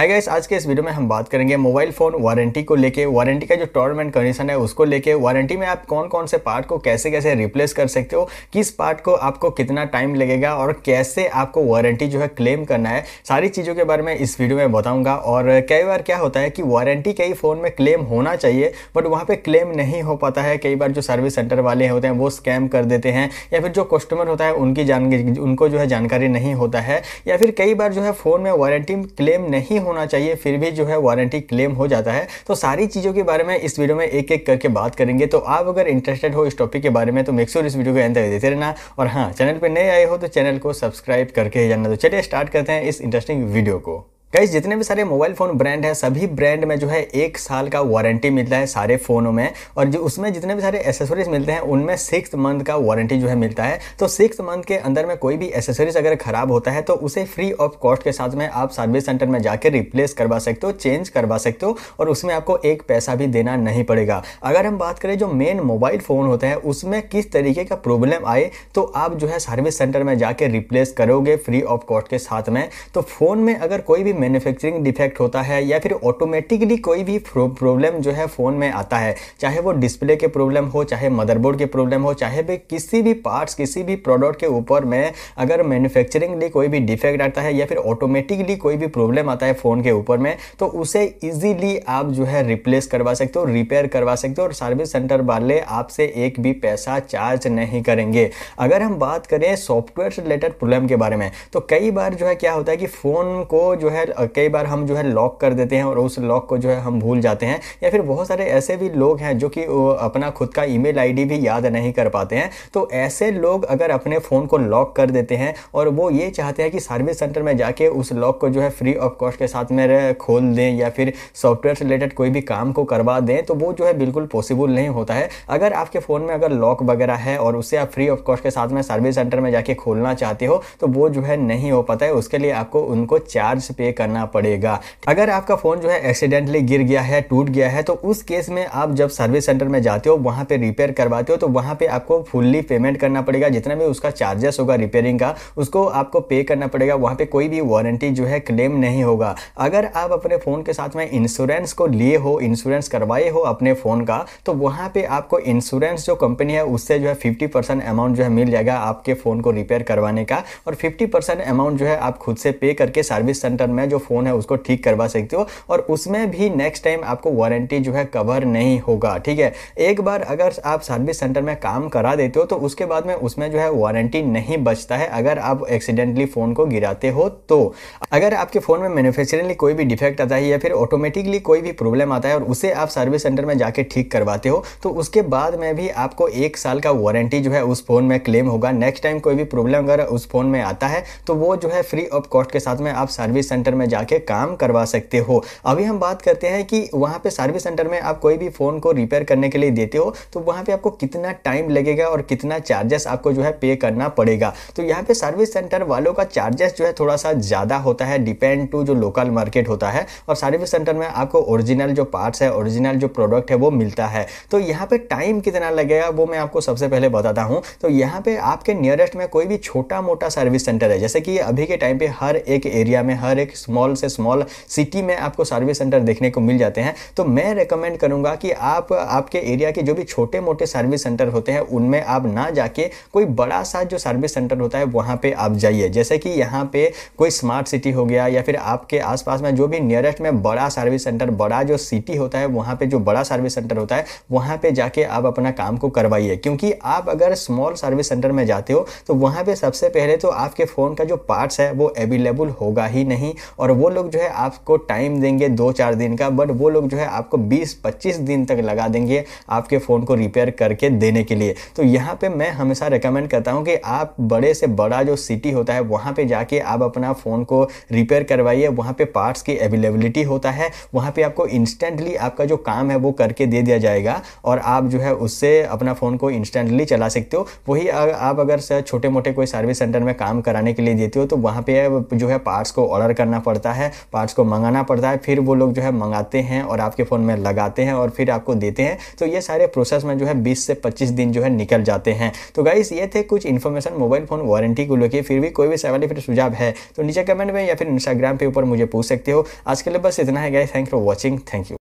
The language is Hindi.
हाय गाइस आज के इस वीडियो में हम बात करेंगे मोबाइल फ़ोन वारंटी को लेके वारंटी का जो टर्म एंड कंडीशन है उसको लेके वारंटी में आप कौन कौन से पार्ट को कैसे कैसे रिप्लेस कर सकते हो किस पार्ट को आपको कितना टाइम लगेगा और कैसे आपको वारंटी जो है क्लेम करना है सारी चीज़ों के बारे में इस वीडियो में बताऊँगा और कई बार क्या होता है कि वारंटी कई फ़ोन में क्लेम होना चाहिए बट वहाँ पर क्लेम नहीं हो पाता है कई बार जो सर्विस सेंटर वाले होते हैं वो स्कैम कर देते हैं या फिर जो कस्टमर होता है उनकी जान उनको जो है जानकारी नहीं होता है या फिर कई बार जो है फ़ोन में वारंटी क्लेम नहीं होना चाहिए फिर भी जो है वारंटी क्लेम हो जाता है तो सारी चीज़ों के बारे में इस वीडियो में एक एक करके बात करेंगे तो आप अगर इंटरेस्टेड हो इस टॉपिक के बारे में तो मेक्सोर इस वीडियो को एंड देते रहना और हाँ चैनल पर नए आए हो तो चैनल को सब्सक्राइब करके ही जानना तो चलिए स्टार्ट करते हैं इस इंटरेस्टिंग वीडियो को कई जितने भी सारे मोबाइल फ़ोन ब्रांड हैं सभी ब्रांड में जो है एक साल का वारंटी मिलता है सारे फ़ोनों में और जो उसमें जितने भी सारे एसेसरीज मिलते हैं उनमें सिक्स मंथ का वारंटी जो है मिलता है तो सिक्स मंथ के अंदर में कोई भी एसेसरीज अगर ख़राब होता है तो उसे फ्री ऑफ कॉस्ट के साथ में आप सर्विस सेंटर में जाकर रिप्लेस करवा सकते हो चेंज करवा सकते हो और उसमें आपको एक पैसा भी देना नहीं पड़ेगा अगर हम बात करें जो मेन मोबाइल फ़ोन होता है उसमें किस तरीके का प्रॉब्लम आए तो आप जो है सर्विस सेंटर में जाकर रिप्लेस करोगे फ्री ऑफ कॉस्ट के साथ में तो फ़ोन में अगर कोई भी मैन्युफैक्चरिंग डिफेक्ट होता है या फिर ऑटोमेटिकली कोई भी प्रॉब्लम जो है फ़ोन में आता है चाहे वो डिस्प्ले के प्रॉब्लम हो चाहे मदरबोर्ड के प्रॉब्लम हो चाहे भी किसी भी पार्ट्स किसी भी प्रोडक्ट के ऊपर में अगर मैन्युफैक्चरिंगली कोई भी डिफेक्ट आता है या फिर ऑटोमेटिकली कोई भी प्रॉब्लम आता है फ़ोन के ऊपर में तो उसे ईजिली आप जो है रिप्लेस करवा सकते हो रिपेयर करवा सकते हो और सर्विस सेंटर वाले आपसे एक भी पैसा चार्ज नहीं करेंगे अगर हम बात करें सॉफ्टवेयर से रिलेटेड प्रॉब्लम के बारे में तो कई बार जो है क्या होता है कि फ़ोन को जो है फिर कई बार हम जो है लॉक कर देते हैं और उस लॉक को जो है हम भूल जाते हैं या फिर बहुत सारे ऐसे भी लोग हैं जो कि अपना खुद का ईमेल आईडी भी याद नहीं कर पाते हैं तो ऐसे लोग अगर अपने फ़ोन को लॉक कर देते हैं और वो ये चाहते हैं कि सर्विस सेंटर में जाके उस लॉक को जो है फ्री ऑफ कॉस्ट के साथ में खोल दें या फिर सॉफ्टवेयर से रिलेटेड कोई भी काम को करवा दें तो वो जो है बिल्कुल पॉसिबल नहीं होता है अगर आपके फ़ोन में अगर लॉक वगैरह है और उसे आप फ्री ऑफ कॉस्ट के साथ में सर्विस सेंटर में जाके खोलना चाहते हो तो वो जो है नहीं हो पाता है उसके लिए आपको उनको चार्ज पे करना पड़ेगा अगर आपका फ़ोन जो है एक्सीडेंटली गिर गया है टूट गया है तो उस केस में आप जब सर्विस सेंटर में जाते हो वहां पर रिपेयर करवाते हो तो वहां पर आपको फुल्ली पेमेंट करना पड़ेगा जितना भी उसका चार्जेस होगा रिपेयरिंग का उसको आपको पे करना पड़ेगा वहां पर कोई भी वारंटी जो है क्लेम नहीं होगा अगर आप अपने फ़ोन के साथ में इंश्योरेंस को लिए हो इंश्योरेंस करवाए हो अपने फ़ोन का तो वहां पे आपको इंश्योरेंस जो कंपनी है उससे जो है 50 परसेंट अमाउंट जो है मिल जाएगा आपके फ़ोन को रिपेयर करवाने का और 50 परसेंट अमाउंट जो है आप खुद से पे करके सर्विस सेंटर में जो फ़ोन है उसको ठीक करवा सकते हो और उसमें भी नेक्स्ट टाइम आपको वारंटी जो है कवर नहीं होगा ठीक है एक बार अगर आप सर्विस सेंटर में काम करा देते हो तो उसके बाद में उसमें जो है वारंटी नहीं बचता है अगर आप एक्सीडेंटली फ़ोन को गिराते हो तो अगर आपके फ़ोन में मैन्युफैक्चरिंगली कोई भी डिफेक्ट आता है या फिर ऑटोमेटिकली कोई भी प्रॉब्लम आता है और उसे आप सर्विस सेंटर में जाके ठीक करवाते हो तो उसके बाद में भी आपको एक साल का वारंटी जो है उस फ़ोन में क्लेम होगा नेक्स्ट टाइम कोई भी प्रॉब्लम अगर उस फ़ोन में आता है तो वो जो है फ्री ऑफ कॉस्ट के साथ में आप सर्विस सेंटर में में जाके काम करवा सकते हो अभी हम बात करते हैं कि वहाँ पे सर्विस सेंटर में आप कोई भी फ़ोन को रिपेयर करने के लिए देते हो तो वहाँ पे आपको कितना टाइम लगेगा और कितना चार्जेस आपको जो है पे करना पड़ेगा तो यहाँ पे सर्विस सेंटर वालों का चार्जेस जो है थोड़ा सा ज़्यादा होता है डिपेंड टू जो लोकल मार्केट होता है और सर्विस सेंटर में आपको ओरिजिनल जो पार्ट्स है ओरिजिनल जो प्रोडक्ट है वो मिलता है तो यहाँ पर टाइम कितना लगेगा वो मैं आपको सबसे पहले बताता हूँ तो यहाँ पर आपके नियरेस्ट में कोई भी छोटा मोटा सर्विस सेंटर है जैसे कि अभी के टाइम पर हर एक एरिया में हर एक स्मॉल से स्मॉल सिटी में आपको सर्विस सेंटर देखने को मिल जाते हैं तो मैं रिकमेंड करूँगा कि आप आपके एरिया के जो भी छोटे मोटे सर्विस सेंटर होते हैं उनमें आप ना जाके कोई बड़ा सा जो सर्विस सेंटर होता है वहाँ पर आप जाइए जैसे कि यहाँ पे कोई स्मार्ट सिटी हो गया या फिर आपके आसपास में जो भी नियरेस्ट में बड़ा सर्विस सेंटर बड़ा जो सिटी होता है वहाँ पे जो बड़ा सर्विस सेंटर होता है वहाँ पे जाके आप अपना काम को करवाइए क्योंकि आप अगर स्मॉल सर्विस सेंटर में जाते हो तो वहाँ पे सबसे पहले तो आपके फ़ोन का जो पार्ट्स है वो अवेलेबल होगा ही नहीं और वो लोग जो है आपको टाइम देंगे दो चार दिन का बट वो लोग जो है आपको बीस पच्चीस दिन तक लगा देंगे आपके फ़ोन को रिपेयर करके देने के लिए तो यहाँ पर मैं हमेशा रिकमेंड करता हूँ कि आप बड़े से बड़ा जो सिटी होता है वहाँ पर जाके आप अपना फ़ोन को रिपेयर करवाइए वहाँ पर पार्ट्स की अवेलेबिलिटी होता है वहाँ पर आपको इंस्टेंटली आपका जो काम है वो करके दे दिया जाएगा और आप जो है उससे अपना फ़ोन को इंस्टेंटली चला सकते हो वही आप अगर छोटे मोटे कोई सर्विस सेंटर में काम कराने के लिए देते हो तो वहाँ पे जो है पार्ट्स को ऑर्डर करना पड़ता है पार्ट्स को मंगाना पड़ता है फिर वो लोग जो है मंगाते हैं और आपके फ़ोन में लगाते हैं और फिर आपको देते हैं तो ये सारे प्रोसेस में जो है बीस से पच्चीस दिन जो है निकल जाते हैं तो गाइस ये थे कुछ इन्फॉर्मेशन मोबाइल फ़ोन वारंटी को लेकर फिर भी कोई भी सवाल फिर सुझाव है तो नीचे कमेंट में या फिर इंस्टाग्राम पे ऊपर मुझे पूछ सकते हो आज के लिए बस इतना है guys thank for watching thank you